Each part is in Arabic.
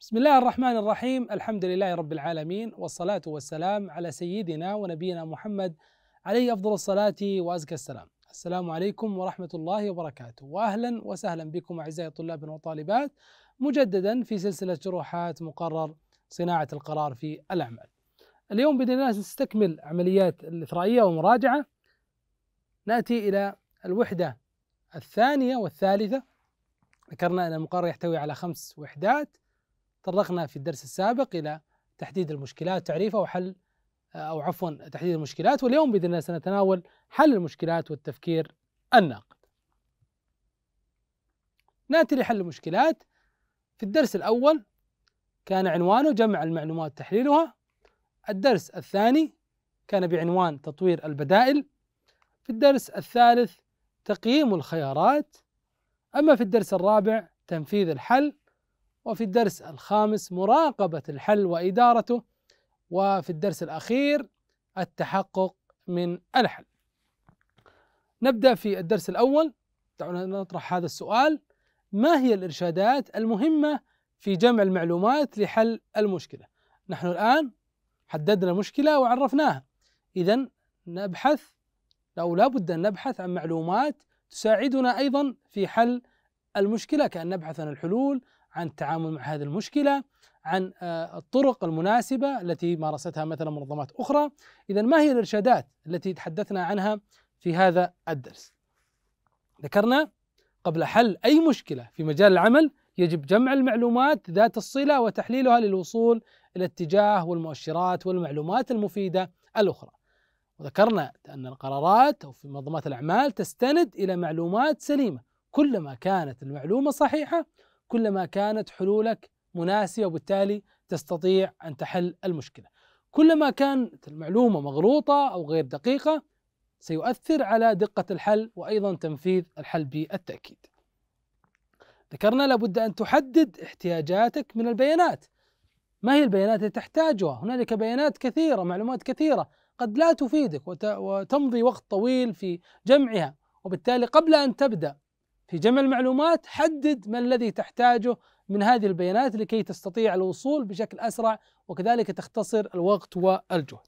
بسم الله الرحمن الرحيم الحمد لله رب العالمين والصلاة والسلام على سيدنا ونبينا محمد عليه أفضل الصلاة وأزكى السلام السلام عليكم ورحمة الله وبركاته وأهلا وسهلا بكم أعزائي الطلاب والطالبات مجددا في سلسلة جروحات مقرر صناعة القرار في الأعمال اليوم بإذن الله نستكمل عمليات الإثرائية والمراجعة نأتي إلى الوحدة الثانية والثالثة ذكرنا أن المقرر يحتوي على خمس وحدات تطرقنا في الدرس السابق إلى تحديد المشكلات تعريفها وحل أو عفوا تحديد المشكلات واليوم بإذن الله سنتناول حل المشكلات والتفكير الناقد ناتي لحل المشكلات في الدرس الأول كان عنوانه جمع المعلومات تحليلها الدرس الثاني كان بعنوان تطوير البدائل في الدرس الثالث تقييم الخيارات أما في الدرس الرابع تنفيذ الحل وفي الدرس الخامس مراقبة الحل وإدارته وفي الدرس الأخير التحقق من الحل نبدأ في الدرس الأول دعونا نطرح هذا السؤال ما هي الإرشادات المهمة في جمع المعلومات لحل المشكلة نحن الآن حددنا المشكلة وعرفناها إذا نبحث أو لابد أن نبحث عن معلومات تساعدنا أيضا في حل المشكلة كأن نبحث عن الحلول عن التعامل مع هذه المشكله عن آه، الطرق المناسبه التي مارستها مثلا منظمات اخرى اذا ما هي الارشادات التي تحدثنا عنها في هذا الدرس ذكرنا قبل حل اي مشكله في مجال العمل يجب جمع المعلومات ذات الصله وتحليلها للوصول الى اتجاه والمؤشرات والمعلومات المفيده الاخرى وذكرنا أن القرارات أو في منظمات الأعمال تستند إلى معلومات سليمة كلما كانت المعلومة صحيحة كلما كانت حلولك مناسبه وبالتالي تستطيع أن تحل المشكلة كلما كانت المعلومة مغلوطة أو غير دقيقة سيؤثر على دقة الحل وأيضا تنفيذ الحل بالتأكيد ذكرنا لابد أن تحدد احتياجاتك من البيانات ما هي البيانات التي تحتاجها هنالك بيانات كثيرة معلومات كثيرة قد لا تفيدك وتمضي وقت طويل في جمعها وبالتالي قبل أن تبدأ في جمع المعلومات حدد ما الذي تحتاجه من هذه البيانات لكي تستطيع الوصول بشكل اسرع وكذلك تختصر الوقت والجهد.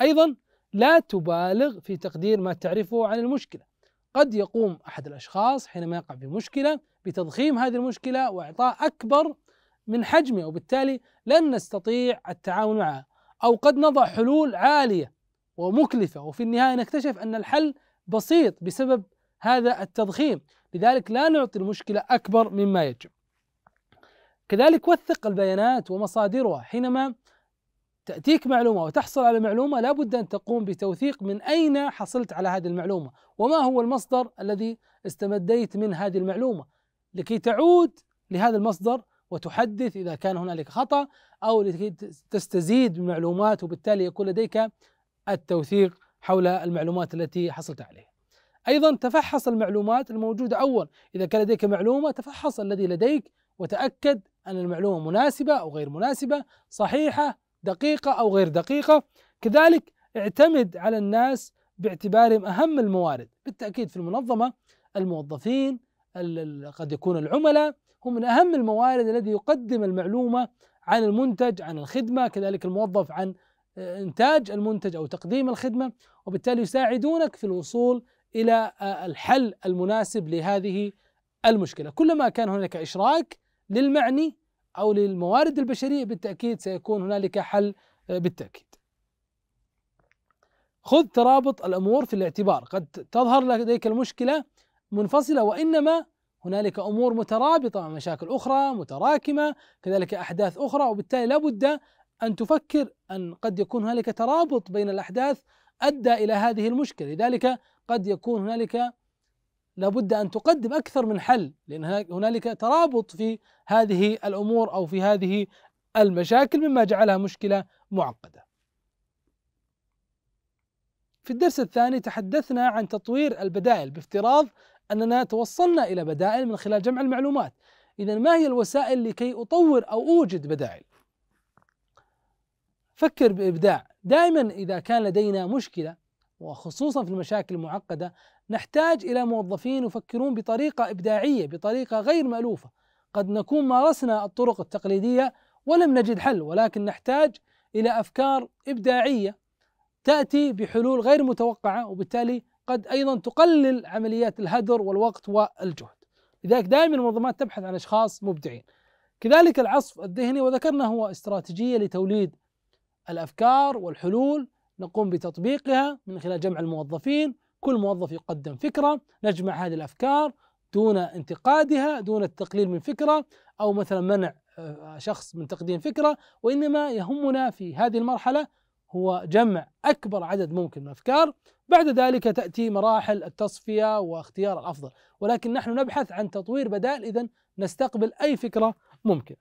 ايضا لا تبالغ في تقدير ما تعرفه عن المشكله. قد يقوم احد الاشخاص حينما يقع في مشكله بتضخيم هذه المشكله واعطاء اكبر من حجمها وبالتالي لن نستطيع التعامل معها او قد نضع حلول عاليه ومكلفه وفي النهايه نكتشف ان الحل بسيط بسبب هذا التضخيم لذلك لا نعطي المشكلة أكبر مما يجب كذلك وثق البيانات ومصادرها حينما تأتيك معلومة وتحصل على معلومة لابد أن تقوم بتوثيق من أين حصلت على هذه المعلومة وما هو المصدر الذي استمديت من هذه المعلومة لكي تعود لهذا المصدر وتحدث إذا كان هنالك خطأ أو لكي تستزيد من معلومات وبالتالي يكون لديك التوثيق حول المعلومات التي حصلت عليها أيضا تفحص المعلومات الموجودة أول إذا كان لديك معلومة تفحص الذي لديك وتأكد أن المعلومة مناسبة أو غير مناسبة صحيحة دقيقة أو غير دقيقة كذلك اعتمد على الناس باعتبارهم أهم الموارد بالتأكيد في المنظمة الموظفين قد يكون العملاء هم من أهم الموارد الذي يقدم المعلومة عن المنتج عن الخدمة كذلك الموظف عن إنتاج المنتج أو تقديم الخدمة وبالتالي يساعدونك في الوصول الى آه، الحل المناسب لهذه المشكله، كلما كان هناك اشراك للمعني او للموارد البشريه بالتاكيد سيكون هنالك حل آه، بالتاكيد. خذ ترابط الامور في الاعتبار، قد تظهر لديك المشكله منفصله وانما هنالك امور مترابطه مع مشاكل اخرى متراكمه، كذلك احداث اخرى وبالتالي لابد ان تفكر ان قد يكون هنالك ترابط بين الاحداث أدى إلى هذه المشكلة لذلك قد يكون هنالك لابد أن تقدم أكثر من حل لأن هنالك ترابط في هذه الأمور أو في هذه المشاكل مما جعلها مشكلة معقدة في الدرس الثاني تحدثنا عن تطوير البدائل بافتراض أننا توصلنا إلى بدائل من خلال جمع المعلومات إذا ما هي الوسائل لكي أطور أو أوجد بدائل فكر بإبداع دائما إذا كان لدينا مشكلة وخصوصا في المشاكل المعقدة نحتاج إلى موظفين يفكرون بطريقة إبداعية بطريقة غير مألوفة قد نكون مارسنا الطرق التقليدية ولم نجد حل ولكن نحتاج إلى أفكار إبداعية تأتي بحلول غير متوقعة وبالتالي قد أيضا تقلل عمليات الهدر والوقت والجهد لذلك دائما المنظمات تبحث عن أشخاص مبدعين كذلك العصف الذهني وذكرنا هو استراتيجية لتوليد الافكار والحلول نقوم بتطبيقها من خلال جمع الموظفين كل موظف يقدم فكره نجمع هذه الافكار دون انتقادها دون التقليل من فكره او مثلا منع آه، شخص من تقديم فكره وانما يهمنا في هذه المرحله هو جمع اكبر عدد ممكن من الافكار بعد ذلك تاتي مراحل التصفيه واختيار الافضل ولكن نحن نبحث عن تطوير بدائل اذا نستقبل اي فكره ممكن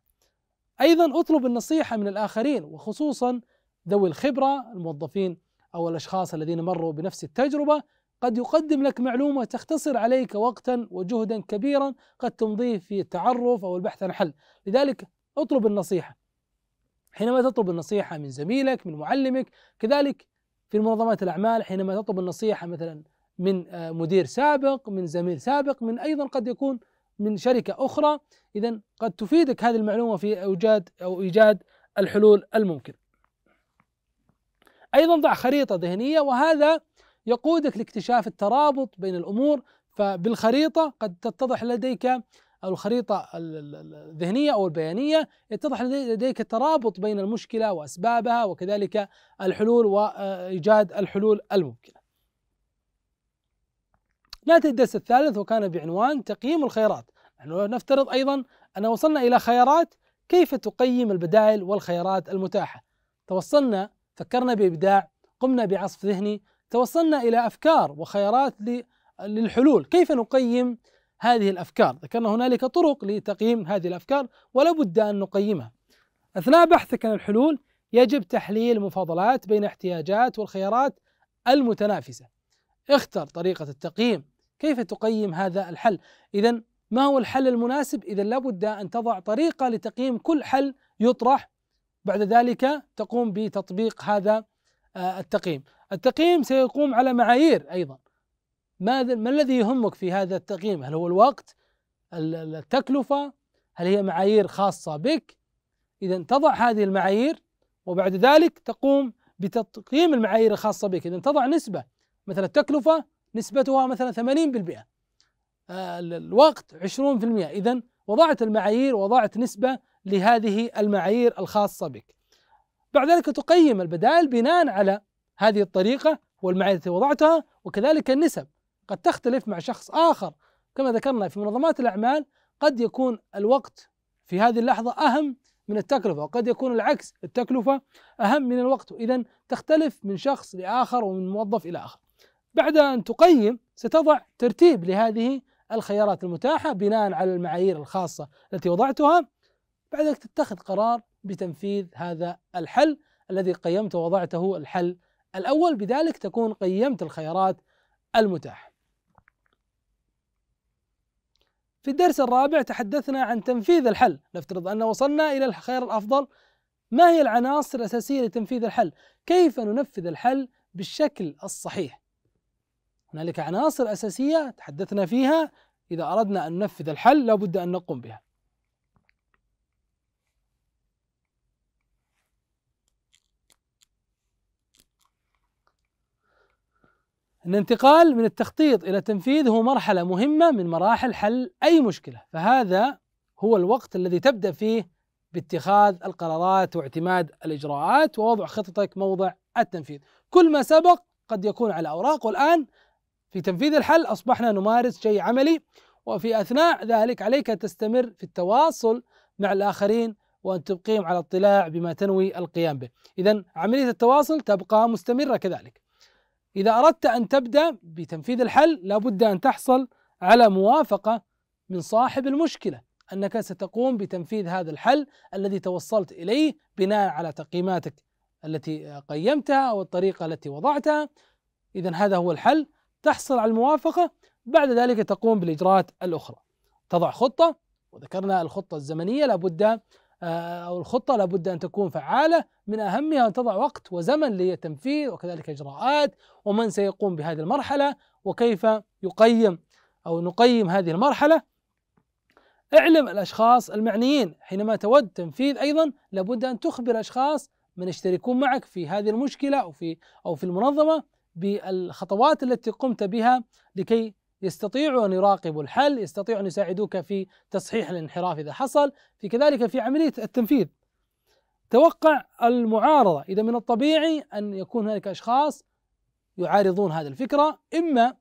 ايضا اطلب النصيحه من الاخرين وخصوصا ذوي الخبرة الموظفين أو الأشخاص الذين مروا بنفس التجربة قد يقدم لك معلومة تختصر عليك وقتا وجهدا كبيرا قد تمضيه في التعرف أو البحث عن حل لذلك اطلب النصيحة حينما تطلب النصيحة من زميلك من معلمك كذلك في منظمات الأعمال حينما تطلب النصيحة مثلا من آه، مدير سابق من زميل سابق من أيضا قد يكون من شركة أخرى إذا قد تفيدك هذه المعلومة في إيجاد أو إيجاد الحلول الممكنة ايضا ضع خريطه ذهنيه وهذا يقودك لاكتشاف الترابط بين الامور فبالخريطه قد تتضح لديك او الخريطه الذهنيه او البيانيه يتضح لديك ترابط بين المشكله واسبابها وكذلك الحلول وايجاد الحلول الممكنه. ناتي الدرس الثالث وكان بعنوان تقييم الخيارات، نحن نفترض ايضا ان وصلنا الى خيارات كيف تقيم البدائل والخيارات المتاحه. توصلنا فكرنا بإبداع قمنا بعصف ذهني توصلنا إلى أفكار وخيارات للحلول كيف نقيم هذه الأفكار ذكرنا هنالك طرق لتقييم هذه الأفكار ولا بد أن نقيمها أثناء بحثك عن الحلول يجب تحليل مفاضلات بين احتياجات والخيارات المتنافسة اختر طريقة التقييم كيف تقيم هذا الحل إذا ما هو الحل المناسب إذا لابد أن تضع طريقة لتقييم كل حل يطرح بعد ذلك تقوم بتطبيق هذا آه، التقييم التقييم سيقوم على معايير أيضا ما, ما الذي يهمك في هذا التقييم هل هو الوقت التكلفة هل هي معايير خاصة بك إذا تضع هذه المعايير وبعد ذلك تقوم بتقييم المعايير الخاصة بك إذا تضع نسبة مثلا التكلفة نسبتها مثلا 80% آه، الوقت 20% إذا وضعت المعايير وضعت نسبة لهذه المعايير الخاصة بك بعد ذلك تقيم البدائل بناء على هذه الطريقة والمعايير التي وضعتها وكذلك النسب قد تختلف مع شخص آخر كما ذكرنا في منظمات الأعمال قد يكون الوقت في هذه اللحظة أهم من التكلفة وقد يكون العكس التكلفة أهم من الوقت إذا تختلف من شخص لآخر ومن موظف إلى آخر بعد أن تقيم ستضع ترتيب لهذه الخيارات المتاحة بناء على المعايير الخاصة التي وضعتها بعد ذلك تتخذ قرار بتنفيذ هذا الحل الذي قيمته ووضعته الحل الأول بذلك تكون قيمت الخيارات المتاحة في الدرس الرابع تحدثنا عن تنفيذ الحل نفترض أن وصلنا إلى الخيار الأفضل ما هي العناصر الأساسية لتنفيذ الحل كيف ننفذ الحل بالشكل الصحيح هنالك عناصر أساسية تحدثنا فيها إذا أردنا أن ننفذ الحل لابد أن نقوم بها الانتقال من التخطيط إلى التنفيذ هو مرحلة مهمة من مراحل حل أي مشكلة فهذا هو الوقت الذي تبدأ فيه باتخاذ القرارات واعتماد الإجراءات ووضع خططك موضع التنفيذ كل ما سبق قد يكون على أوراق والآن في تنفيذ الحل أصبحنا نمارس شيء عملي وفي أثناء ذلك عليك أن تستمر في التواصل مع الآخرين وأن تبقيهم على اطلاع بما تنوي القيام به إذا عملية التواصل تبقى مستمرة كذلك إذا أردت أن تبدأ بتنفيذ الحل لابد أن تحصل على موافقة من صاحب المشكلة أنك ستقوم بتنفيذ هذا الحل الذي توصلت إليه بناء على تقييماتك التي قيمتها أو الطريقة التي وضعتها إذا هذا هو الحل تحصل على الموافقة بعد ذلك تقوم بالإجراءات الأخرى تضع خطة وذكرنا الخطة الزمنية لابد آه، أو الخطة لابد أن تكون فعالة من أهمها أن تضع وقت وزمن للتنفيذ وكذلك إجراءات ومن سيقوم بهذه المرحلة وكيف يقيم أو نقيم هذه المرحلة اعلم الأشخاص المعنيين حينما تود تنفيذ أيضا لابد أن تخبر أشخاص من يشتركون معك في هذه المشكلة أو في أو في المنظمة بالخطوات التي قمت بها لكي يستطيعوا أن يراقبوا الحل يستطيعوا أن يساعدوك في تصحيح الانحراف إذا حصل في كذلك في عملية التنفيذ توقع المعارضة إذا من الطبيعي أن يكون هناك أشخاص يعارضون هذه الفكرة إما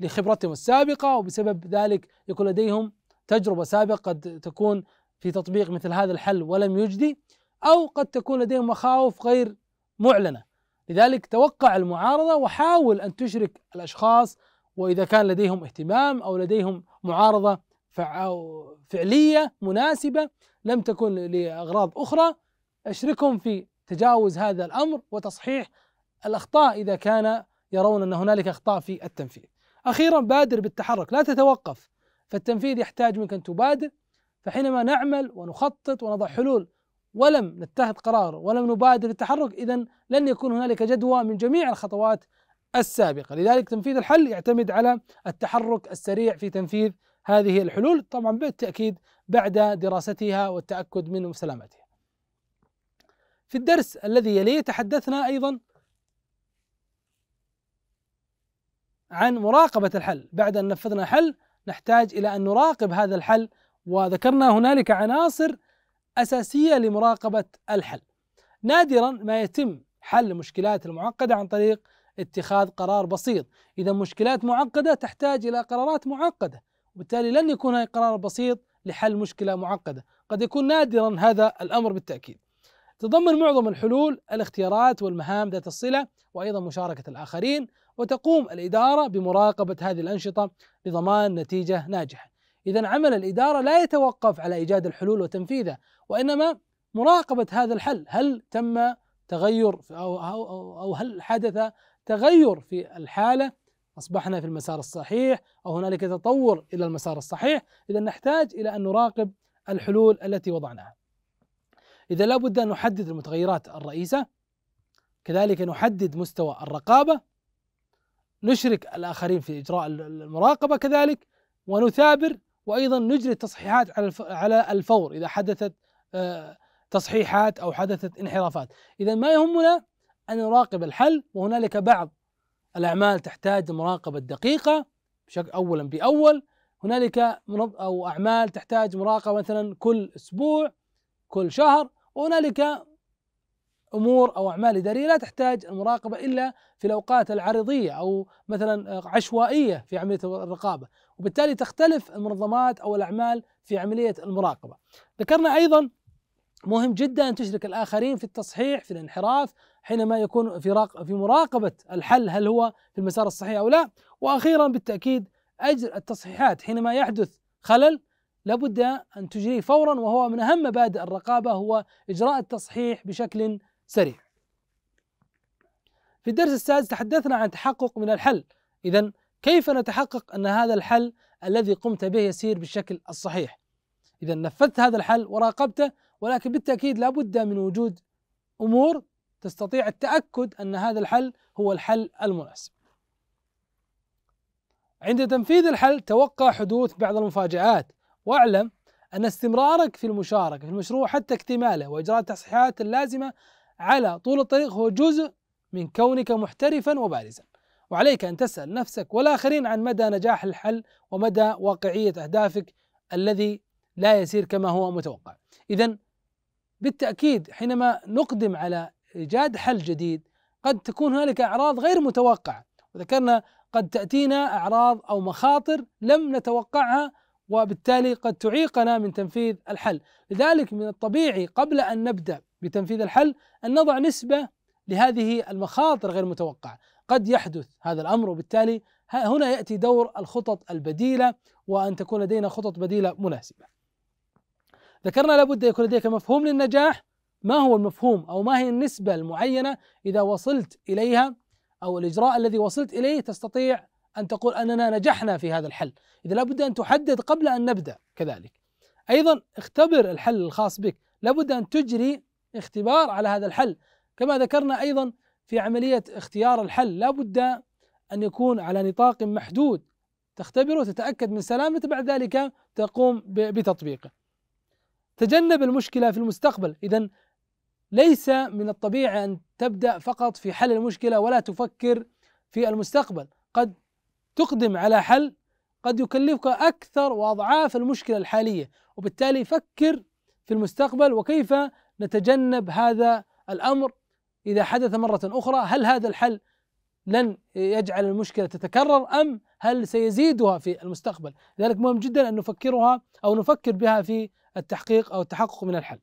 لخبرتهم السابقة وبسبب ذلك يكون لديهم تجربة سابقة قد تكون في تطبيق مثل هذا الحل ولم يجدي أو قد تكون لديهم مخاوف غير معلنة لذلك توقع المعارضة وحاول أن تشرك الأشخاص واذا كان لديهم اهتمام او لديهم معارضه فعليه مناسبه لم تكن لاغراض اخرى اشركهم في تجاوز هذا الامر وتصحيح الاخطاء اذا كان يرون ان هنالك اخطاء في التنفيذ. اخيرا بادر بالتحرك لا تتوقف فالتنفيذ يحتاج منك ان تبادر فحينما نعمل ونخطط ونضع حلول ولم نتخذ قرار ولم نبادر بالتحرك اذا لن يكون هنالك جدوى من جميع الخطوات السابقة لذلك تنفيذ الحل يعتمد على التحرك السريع في تنفيذ هذه الحلول طبعا بالتأكيد بعد دراستها والتأكد من سلامتها في الدرس الذي يليه تحدثنا أيضا عن مراقبة الحل بعد أن نفذنا حل نحتاج إلى أن نراقب هذا الحل وذكرنا هنالك عناصر أساسية لمراقبة الحل نادرا ما يتم حل المشكلات المعقدة عن طريق اتخاذ قرار بسيط إذا مشكلات معقدة تحتاج إلى قرارات معقدة وبالتالي لن يكون هذا قرار بسيط لحل مشكلة معقدة قد يكون نادرا هذا الأمر بالتأكيد تضمن معظم الحلول الاختيارات والمهام ذات الصلة وأيضا مشاركة الآخرين وتقوم الإدارة بمراقبة هذه الأنشطة لضمان نتيجة ناجحة إذا عمل الإدارة لا يتوقف على إيجاد الحلول وتنفيذها وإنما مراقبة هذا الحل هل تم تغير أو, أو, أو هل حدث تغير في الحالة أصبحنا في المسار الصحيح أو هنالك تطور إلى المسار الصحيح إذا نحتاج إلى أن نراقب الحلول التي وضعناها إذا لابد أن نحدد المتغيرات الرئيسة كذلك نحدد مستوى الرقابة نشرك الآخرين في إجراء المراقبة كذلك ونثابر وأيضا نجري التصحيحات على الفور إذا حدثت آه، تصحيحات أو حدثت انحرافات إذا ما يهمنا أن نراقب الحل وهنالك بعض الأعمال تحتاج مراقبة دقيقة بشكل أولا بأول هنالك أو أعمال تحتاج مراقبة مثلا كل أسبوع كل شهر وهنالك امور او اعمال اداريه لا تحتاج المراقبه الا في الاوقات العرضيه او مثلا آه، عشوائيه في عمليه الرقابه، وبالتالي تختلف المنظمات او الاعمال في عمليه المراقبه. ذكرنا ايضا مهم جدا ان تشرك الاخرين في التصحيح في الانحراف حينما يكون في في مراقبه الحل هل هو في المسار الصحيح او لا واخيرا بالتاكيد اجر التصحيحات حينما يحدث خلل لابد ان تجريه فورا وهو من اهم مبادئ الرقابه هو اجراء التصحيح بشكل سريع. في الدرس السادس تحدثنا عن التحقق من الحل، اذا كيف نتحقق ان هذا الحل الذي قمت به يسير بالشكل الصحيح؟ اذا نفذت هذا الحل وراقبته ولكن بالتاكيد لابد من وجود امور تستطيع التأكد أن هذا الحل هو الحل المناسب عند تنفيذ الحل توقع حدوث بعض المفاجآت واعلم أن استمرارك في المشاركة في المشروع حتى اكتماله وإجراء التصحيحات اللازمة على طول الطريق هو جزء من كونك محترفا وبارزا وعليك أن تسأل نفسك والآخرين عن مدى نجاح الحل ومدى واقعية أهدافك الذي لا يسير كما هو متوقع إذا بالتأكيد حينما نقدم على ايجاد حل جديد قد تكون هنالك اعراض غير متوقعه وذكرنا قد تاتينا اعراض او مخاطر لم نتوقعها وبالتالي قد تعيقنا من تنفيذ الحل لذلك من الطبيعي قبل ان نبدا بتنفيذ الحل ان نضع نسبه لهذه المخاطر غير المتوقعه قد يحدث هذا الامر وبالتالي هنا ياتي دور الخطط البديله وان تكون لدينا خطط بديله مناسبه ذكرنا لابد يكون لديك مفهوم للنجاح ما هو المفهوم أو ما هي النسبة المعينة إذا وصلت إليها أو الإجراء الذي وصلت إليه تستطيع أن تقول أننا نجحنا في هذا الحل إذا لابد أن تحدد قبل أن نبدأ كذلك أيضا اختبر الحل الخاص بك لابد أن تجري اختبار على هذا الحل كما ذكرنا أيضا في عملية اختيار الحل لابد أن يكون على نطاق محدود تختبره تتأكد من سلامته بعد ذلك تقوم بتطبيقه تجنب المشكلة في المستقبل إذا ليس من الطبيعي ان تبدا فقط في حل المشكله ولا تفكر في المستقبل قد تقدم على حل قد يكلفك اكثر واضعاف المشكله الحاليه وبالتالي فكر في المستقبل وكيف نتجنب هذا الامر اذا حدث مره اخرى هل هذا الحل لن يجعل المشكله تتكرر ام هل سيزيدها في المستقبل لذلك مهم جدا ان نفكرها او نفكر بها في التحقيق او التحقق من الحل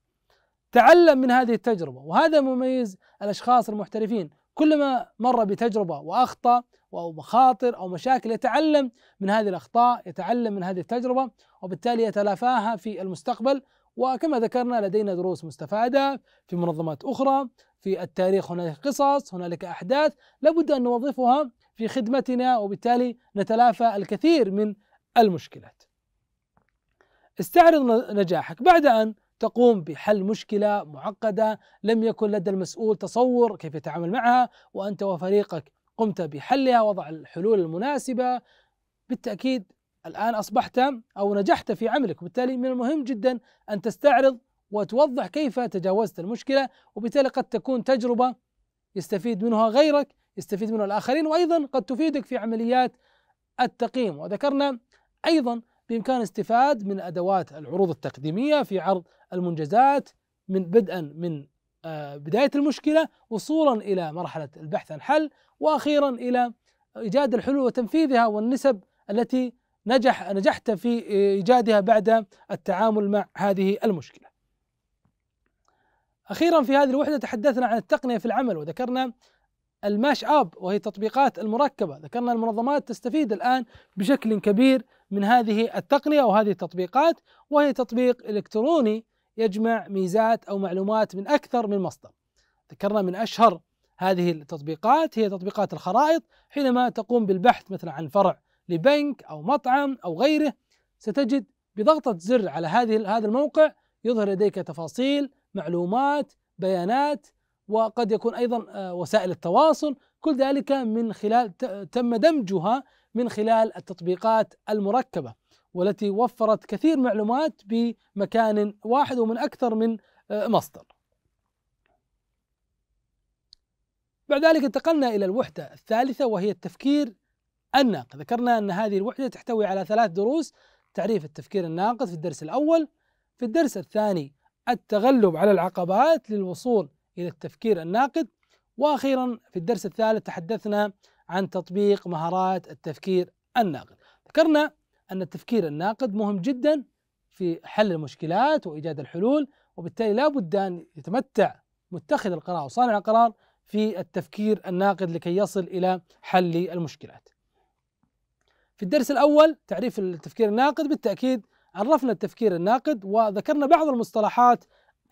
تعلم من هذه التجربة وهذا مميز الأشخاص المحترفين كلما مر بتجربة وأخطأ أو مخاطر أو مشاكل يتعلم من هذه الأخطاء يتعلم من هذه التجربة وبالتالي يتلافاها في المستقبل وكما ذكرنا لدينا دروس مستفادة في منظمات أخرى في التاريخ هنالك قصص هنالك أحداث لابد أن نوظفها في خدمتنا وبالتالي نتلافى الكثير من المشكلات استعرض نجاحك بعد أن تقوم بحل مشكله معقده لم يكن لدى المسؤول تصور كيف يتعامل معها وانت وفريقك قمت بحلها وضع الحلول المناسبه بالتاكيد الان اصبحت او نجحت في عملك وبالتالي من المهم جدا ان تستعرض وتوضح كيف تجاوزت المشكله وبالتالي قد تكون تجربه يستفيد منها غيرك يستفيد منها الاخرين وايضا قد تفيدك في عمليات التقييم وذكرنا ايضا بإمكان استفاد من أدوات العروض التقديمية في عرض المنجزات من بدءا من آه، بداية المشكلة وصولا إلى مرحلة البحث عن حل وأخيرا إلى إيجاد الحلول وتنفيذها والنسب التي نجح نجحت في إيجادها بعد التعامل مع هذه المشكلة أخيرا في هذه الوحدة تحدثنا عن التقنية في العمل وذكرنا الماش اب وهي التطبيقات المركبه ذكرنا المنظمات تستفيد الان بشكل كبير من هذه التقنية أو هذه التطبيقات وهي تطبيق إلكتروني يجمع ميزات أو معلومات من أكثر من مصدر ذكرنا من أشهر هذه التطبيقات هي تطبيقات الخرائط حينما تقوم بالبحث مثلا عن فرع لبنك أو مطعم أو غيره ستجد بضغطة زر على هذه هذا الموقع يظهر لديك تفاصيل معلومات بيانات وقد يكون ايضا آه، وسائل التواصل كل ذلك من خلال تم دمجها من خلال التطبيقات المركبه والتي وفرت كثير معلومات بمكان واحد ومن اكثر من آه، مصدر. بعد ذلك انتقلنا الى الوحده الثالثه وهي التفكير الناقد، ذكرنا ان هذه الوحده تحتوي على ثلاث دروس تعريف التفكير الناقد في الدرس الاول، في الدرس الثاني التغلب على العقبات للوصول الى التفكير الناقد، واخيرا في الدرس الثالث تحدثنا عن تطبيق مهارات التفكير الناقد ذكرنا أن التفكير الناقد مهم جدا في حل المشكلات وإيجاد الحلول وبالتالي لا بد أن يتمتع متخذ القرار وصانع القرار في التفكير الناقد لكي يصل إلى حل المشكلات في الدرس الأول تعريف التفكير الناقد بالتأكيد عرفنا التفكير الناقد وذكرنا بعض المصطلحات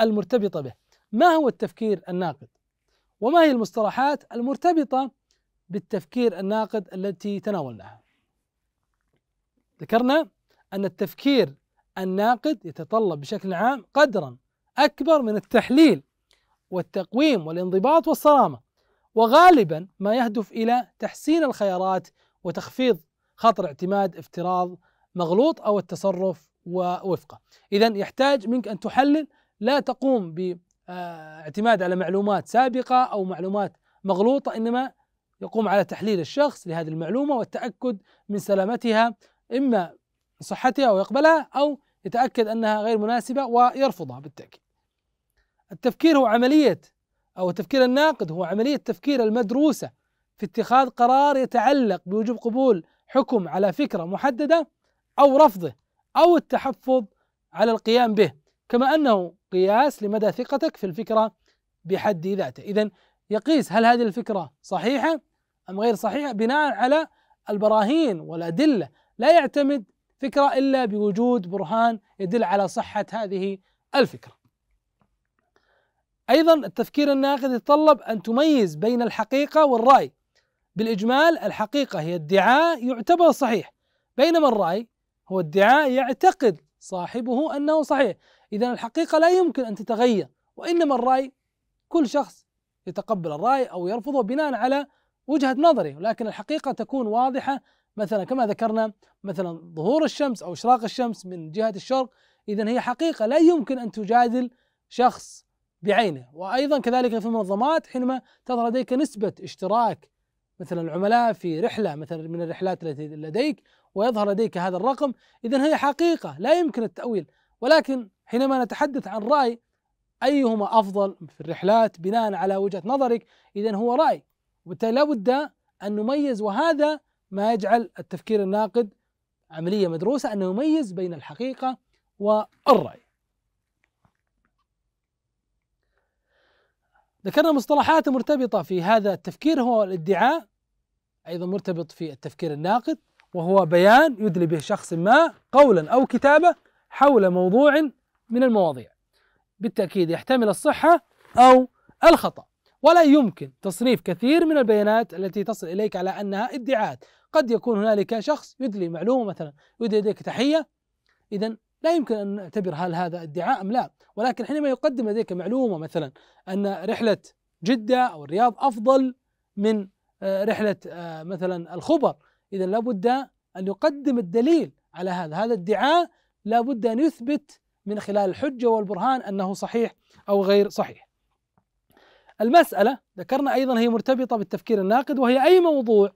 المرتبطة به ما هو التفكير الناقد وما هي المصطلحات المرتبطة بالتفكير الناقد التي تناولناها. ذكرنا أن التفكير الناقد يتطلب بشكل عام قدرا أكبر من التحليل والتقويم والانضباط والصرامة وغالبا ما يهدف إلى تحسين الخيارات وتخفيض خطر اعتماد افتراض مغلوط أو التصرف ووفقه إذا يحتاج منك أن تحلل لا تقوم باعتماد آه، على معلومات سابقة أو معلومات مغلوطة إنما يقوم على تحليل الشخص لهذه المعلومة والتأكد من سلامتها إما صحتها ويقبلها أو يتأكد أنها غير مناسبة ويرفضها بالتأكيد التفكير هو عملية أو التفكير الناقد هو عملية تفكير المدروسة في اتخاذ قرار يتعلق بوجوب قبول حكم على فكرة محددة أو رفضه أو التحفظ على القيام به كما أنه قياس لمدى ثقتك في الفكرة بحد ذاته إذا يقيس هل هذه الفكرة صحيحة أم غير صحيحة بناء على البراهين والأدلة لا يعتمد فكرة إلا بوجود برهان يدل على صحة هذه الفكرة أيضا التفكير الناقد يتطلب أن تميز بين الحقيقة والرأي بالإجمال الحقيقة هي ادعاء يعتبر صحيح بينما الرأي هو ادعاء يعتقد صاحبه أنه صحيح إذا الحقيقة لا يمكن أن تتغير وإنما الرأي كل شخص يتقبل الرأي أو يرفضه بناء على وجهه نظري ولكن الحقيقه تكون واضحه مثلا كما ذكرنا مثلا ظهور الشمس او اشراق الشمس من جهه الشرق اذا هي حقيقه لا يمكن ان تجادل شخص بعينه وايضا كذلك في المنظمات حينما تظهر لديك نسبه اشتراك مثلا العملاء في رحله مثلا من الرحلات التي لديك ويظهر لديك هذا الرقم اذا هي حقيقه لا يمكن التاويل ولكن حينما نتحدث عن راي ايهما افضل في الرحلات بناء على وجهه نظرك اذا هو راي وبالتالي لابد أن نميز وهذا ما يجعل التفكير الناقد عملية مدروسة أنه يميز بين الحقيقة والرأي ذكرنا مصطلحات مرتبطة في هذا التفكير هو الادعاء أيضا مرتبط في التفكير الناقد وهو بيان يدلي به شخص ما قولا أو كتابة حول موضوع من المواضيع بالتأكيد يحتمل الصحة أو الخطأ ولا يمكن تصريف كثير من البيانات التي تصل إليك على أنها ادعاءات قد يكون هنالك شخص يدلي معلومة مثلا يدلي لديك تحية إذا لا يمكن أن نعتبر هل هذا ادعاء أم لا ولكن حينما يقدم لديك معلومة مثلا أن رحلة جدة أو الرياض أفضل من آه، رحلة آه، مثلا الخبر إذا لابد أن يقدم الدليل على هذا هذا الادعاء لابد أن يثبت من خلال الحجة والبرهان أنه صحيح أو غير صحيح المسألة ذكرنا أيضا هي مرتبطة بالتفكير الناقد وهي أي موضوع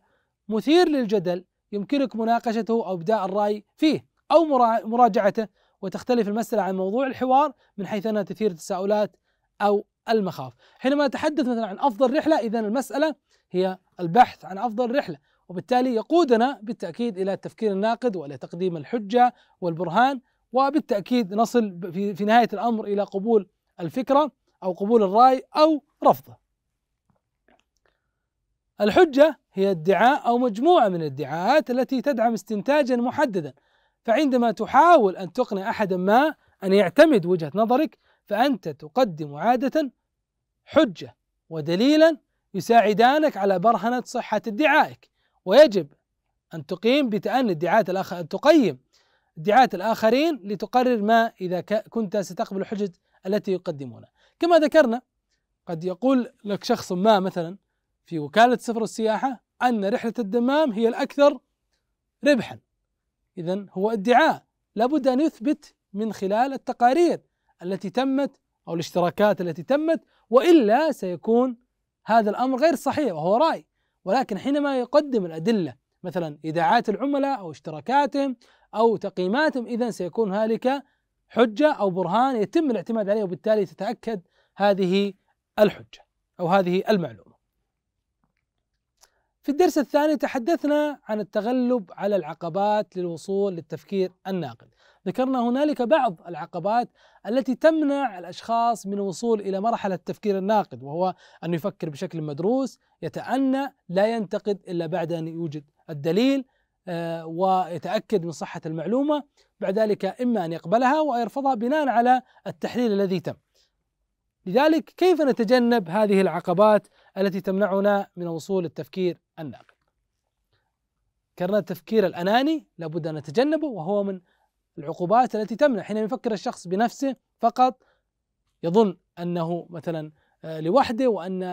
مثير للجدل يمكنك مناقشته أو إبداء الرأي فيه أو مراجعته وتختلف المسألة عن موضوع الحوار من حيث أنها تثير التساؤلات أو المخاوف حينما نتحدث مثلا عن أفضل رحلة إذا المسألة هي البحث عن أفضل رحلة وبالتالي يقودنا بالتأكيد إلى التفكير الناقد وإلى تقديم الحجة والبرهان وبالتأكيد نصل في نهاية الأمر إلى قبول الفكرة أو قبول الرأي أو رفضه الحجة هي ادعاء أو مجموعة من الادعاءات التي تدعم استنتاجا محددا فعندما تحاول أن تقنع أحدا ما أن يعتمد وجهة نظرك فأنت تقدم عادة حجة ودليلا يساعدانك على برهنة صحة ادعائك ويجب أن تقيم بتأني ادعاءات الآخر تقيم ادعاءات الآخرين لتقرر ما إذا كنت ستقبل حجة التي يقدمونها كما ذكرنا قد يقول لك شخص ما مثلا في وكالة سفر السياحة أن رحلة الدمام هي الأكثر ربحا إذا هو ادعاء لابد أن يثبت من خلال التقارير التي تمت أو الاشتراكات التي تمت وإلا سيكون هذا الأمر غير صحيح وهو رأي ولكن حينما يقدم الأدلة مثلا إيداعات العملاء أو اشتراكاتهم أو تقييماتهم إذا سيكون هالك حجة أو برهان يتم الاعتماد عليه وبالتالي تتأكد هذه الحجة أو هذه المعلومة في الدرس الثاني تحدثنا عن التغلب على العقبات للوصول للتفكير الناقد ذكرنا هنالك بعض العقبات التي تمنع الاشخاص من الوصول الى مرحله التفكير الناقد وهو ان يفكر بشكل مدروس يتأنى لا ينتقد الا بعد ان يوجد الدليل آه، ويتأكد من صحة المعلومة بعد ذلك إما أن يقبلها ويرفضها بناء على التحليل الذي تم لذلك كيف نتجنب هذه العقبات التي تمنعنا من وصول التفكير الناقد كرنا التفكير الأناني لابد أن نتجنبه وهو من العقوبات التي تمنع حينما يفكر الشخص بنفسه فقط يظن أنه مثلا آه، لوحده وأن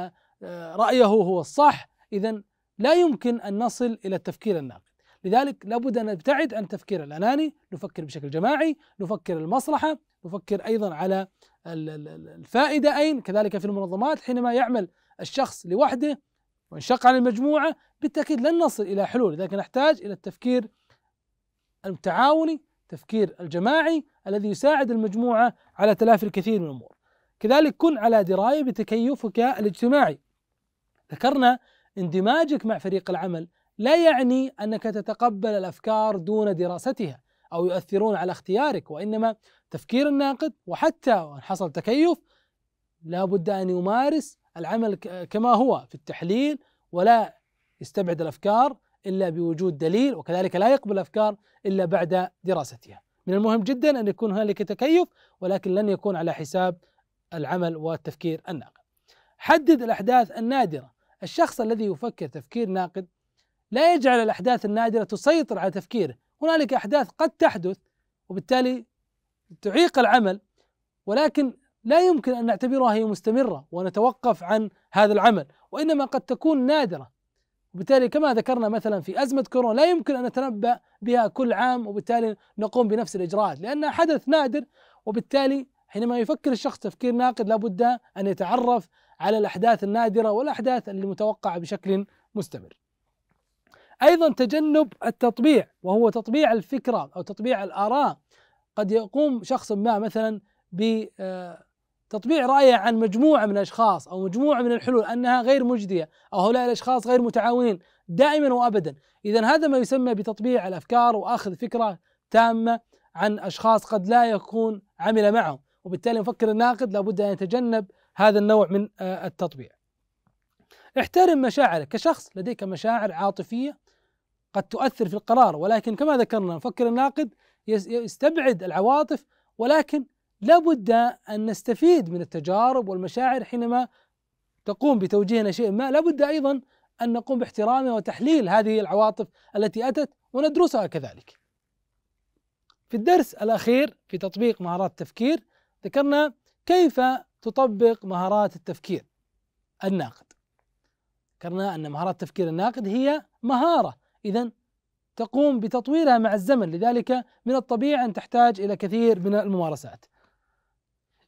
آه، رأيه هو الصح إذا لا يمكن أن نصل إلى التفكير الناقد لذلك لابد أن نبتعد عن التفكير الأناني نفكر بشكل جماعي نفكر المصلحة نفكر أيضا على الفائدة أين كذلك في المنظمات حينما يعمل الشخص لوحده وانشق عن المجموعة بالتأكيد لن نصل إلى حلول لذلك نحتاج إلى التفكير التعاوني التفكير الجماعي الذي يساعد المجموعة على تلافي الكثير من الأمور كذلك كن على دراية بتكيفك الاجتماعي ذكرنا اندماجك مع فريق العمل لا يعني انك تتقبل الافكار دون دراستها او يؤثرون على اختيارك وانما تفكير الناقد وحتى وان حصل تكيف لا بد ان يمارس العمل كما هو في التحليل ولا يستبعد الافكار الا بوجود دليل وكذلك لا يقبل الافكار الا بعد دراستها. من المهم جدا ان يكون هنالك تكيف ولكن لن يكون على حساب العمل والتفكير الناقد. حدد الاحداث النادره، الشخص الذي يفكر تفكير ناقد لا يجعل الأحداث النادرة تسيطر على تفكيره هنالك أحداث قد تحدث وبالتالي تعيق العمل ولكن لا يمكن أن نعتبرها هي مستمرة ونتوقف عن هذا العمل وإنما قد تكون نادرة وبالتالي كما ذكرنا مثلا في أزمة كورونا لا يمكن أن نتنبأ بها كل عام وبالتالي نقوم بنفس الإجراءات لأنها حدث نادر وبالتالي حينما يفكر الشخص تفكير ناقد لابد أن يتعرف على الأحداث النادرة والأحداث المتوقعه بشكل مستمر أيضا تجنب التطبيع وهو تطبيع الفكرة أو تطبيع الآراء قد يقوم شخص ما مثلا بتطبيع آه، رأيه عن مجموعة من الأشخاص أو مجموعة من الحلول أنها غير مجدية أو هؤلاء الأشخاص غير متعاونين دائما وأبدا إذا هذا ما يسمى بتطبيع الأفكار وأخذ فكرة تامة عن أشخاص قد لا يكون عمل معهم وبالتالي مفكر الناقد لابد أن يتجنب هذا النوع من آه، التطبيع احترم مشاعرك كشخص لديك مشاعر عاطفية قد تؤثر في القرار ولكن كما ذكرنا المفكر الناقد يستبعد العواطف ولكن لابد أن نستفيد من التجارب والمشاعر حينما تقوم بتوجيهنا شيء ما لابد أيضا أن نقوم باحترامها وتحليل هذه العواطف التي أتت وندرسها كذلك في الدرس الأخير في تطبيق مهارات التفكير ذكرنا كيف تطبق مهارات التفكير الناقد ذكرنا أن مهارات التفكير الناقد هي مهارة إذا تقوم بتطويرها مع الزمن لذلك من الطبيعي أن تحتاج إلى كثير من الممارسات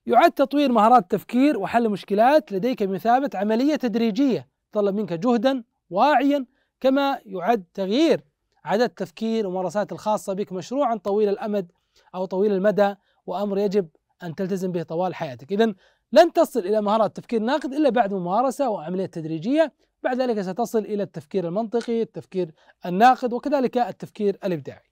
يعد تطوير مهارات التفكير وحل المشكلات لديك بمثابة عملية تدريجية تطلب منك جهدا واعيا كما يعد تغيير عادات التفكير وممارسات الخاصة بك مشروعا طويل الأمد أو طويل المدى وأمر يجب أن تلتزم به طوال حياتك إذا لن تصل إلى مهارات تفكير ناقد إلا بعد ممارسة وعملية تدريجية بعد ذلك ستصل إلى التفكير المنطقي التفكير الناقد وكذلك التفكير الإبداعي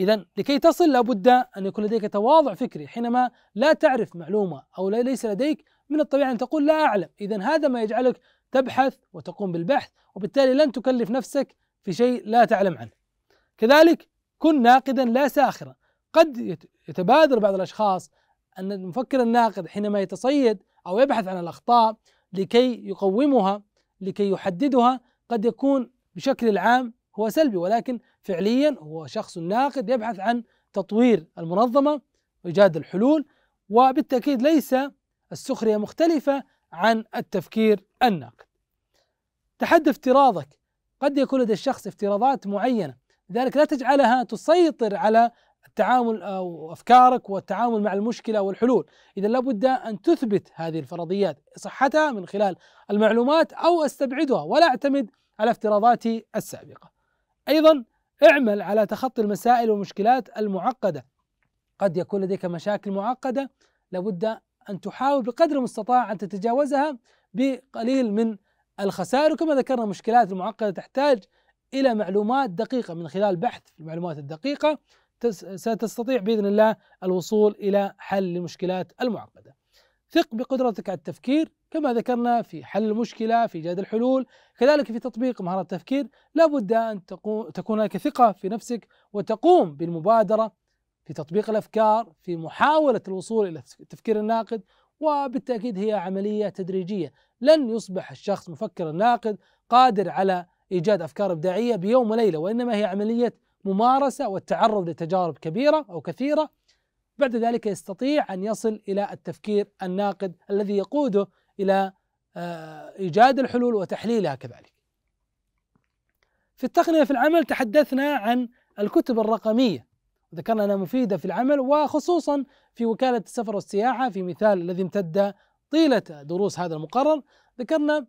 إذا لكي تصل لابد أن يكون لديك تواضع فكري حينما لا تعرف معلومة أو ليس لديك من الطبيعي أن تقول لا أعلم إذا هذا ما يجعلك تبحث وتقوم بالبحث وبالتالي لن تكلف نفسك في شيء لا تعلم عنه كذلك كن ناقدا لا ساخرا قد يتبادر بعض الأشخاص أن المفكر الناقد حينما يتصيد أو يبحث عن الأخطاء لكي يقومها لكي يحددها قد يكون بشكل العام هو سلبي ولكن فعليا هو شخص ناقد يبحث عن تطوير المنظمة وإيجاد الحلول وبالتأكيد ليس السخرية مختلفة عن التفكير الناقد تحدى افتراضك قد يكون لدى الشخص افتراضات معينة لذلك لا تجعلها تسيطر على التعامل او آه، افكارك والتعامل مع المشكله والحلول، اذا لابد ان تثبت هذه الفرضيات صحتها من خلال المعلومات او استبعدها ولا اعتمد على افتراضاتي السابقه. ايضا اعمل على تخطي المسائل والمشكلات المعقده. قد يكون لديك مشاكل معقده لابد ان تحاول بقدر المستطاع ان تتجاوزها بقليل من الخسائر وكما ذكرنا المشكلات المعقده تحتاج الى معلومات دقيقه من خلال بحث في المعلومات الدقيقه ستستطيع باذن الله الوصول الى حل للمشكلات المعقده. ثق بقدرتك على التفكير كما ذكرنا في حل المشكله في ايجاد الحلول كذلك في تطبيق مهارات التفكير لابد ان تكون لك ثقه في نفسك وتقوم بالمبادره في تطبيق الافكار في محاوله الوصول الى التفكير الناقد وبالتاكيد هي عمليه تدريجيه لن يصبح الشخص مفكر ناقد قادر على ايجاد افكار ابداعيه بيوم وليله وانما هي عمليه ممارسه والتعرض لتجارب كبيره او كثيره بعد ذلك يستطيع ان يصل الى التفكير الناقد الذي يقوده الى آه، ايجاد الحلول وتحليلها كذلك. في التقنيه في العمل تحدثنا عن الكتب الرقميه ذكرنا انها مفيده في العمل وخصوصا في وكاله السفر والسياحه في مثال الذي امتد طيله دروس هذا المقرر ذكرنا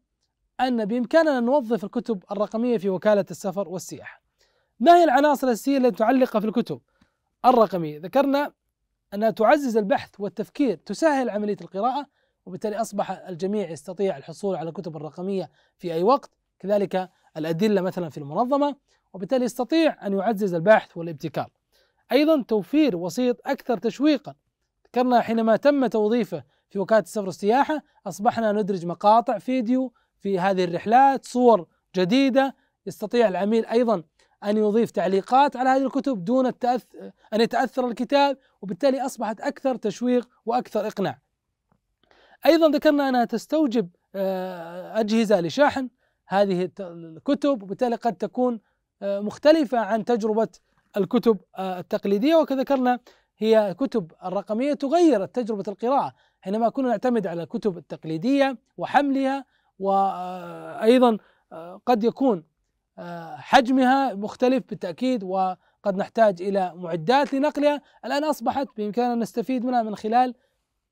ان بامكاننا نوظف الكتب الرقميه في وكاله السفر والسياحه. ما هي العناصر الأساسية التي تعلقها في الكتب الرقمية ذكرنا أنها تعزز البحث والتفكير تسهل عملية القراءة وبالتالي أصبح الجميع يستطيع الحصول على الكتب الرقمية في أي وقت كذلك الأدلة مثلا في المنظمة وبالتالي يستطيع أن يعزز البحث والابتكار أيضا توفير وسيط أكثر تشويقا ذكرنا حينما تم توظيفه في وكالة السفر والسياحة أصبحنا ندرج مقاطع فيديو في هذه الرحلات صور جديدة يستطيع العميل أيضا أن يضيف تعليقات على هذه الكتب دون التأث... أن يتأثر الكتاب وبالتالي أصبحت أكثر تشويق وأكثر إقناع أيضا ذكرنا أنها تستوجب آه، أجهزة لشحن هذه الكتب وبالتالي قد تكون آه، مختلفة عن تجربة الكتب آه، التقليدية وكذكرنا هي كتب الرقمية تغير تجربة القراءة حينما كنا نعتمد على الكتب التقليدية وحملها وأيضا قد يكون آه، حجمها مختلف بالتأكيد وقد نحتاج إلى معدات لنقلها الآن أصبحت بإمكاننا نستفيد منها من خلال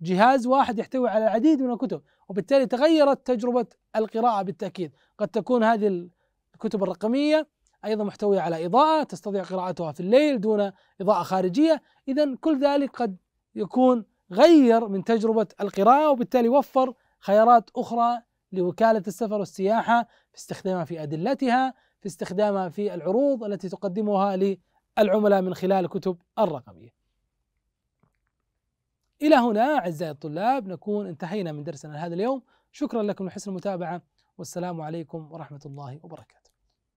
جهاز واحد يحتوي على العديد من الكتب وبالتالي تغيرت تجربة القراءة بالتأكيد قد تكون هذه الكتب الرقمية أيضا محتوية على إضاءة تستطيع قراءتها في الليل دون إضاءة خارجية إذا كل ذلك قد يكون غير من تجربة القراءة وبالتالي وفر خيارات أخرى لوكالة السفر والسياحة في استخدامها في أدلتها في استخدامها في العروض التي تقدمها للعملاء من خلال الكتب الرقمية إلى هنا أعزائي الطلاب نكون انتهينا من درسنا هذا اليوم شكرا لكم لحسن المتابعة والسلام عليكم ورحمة الله وبركاته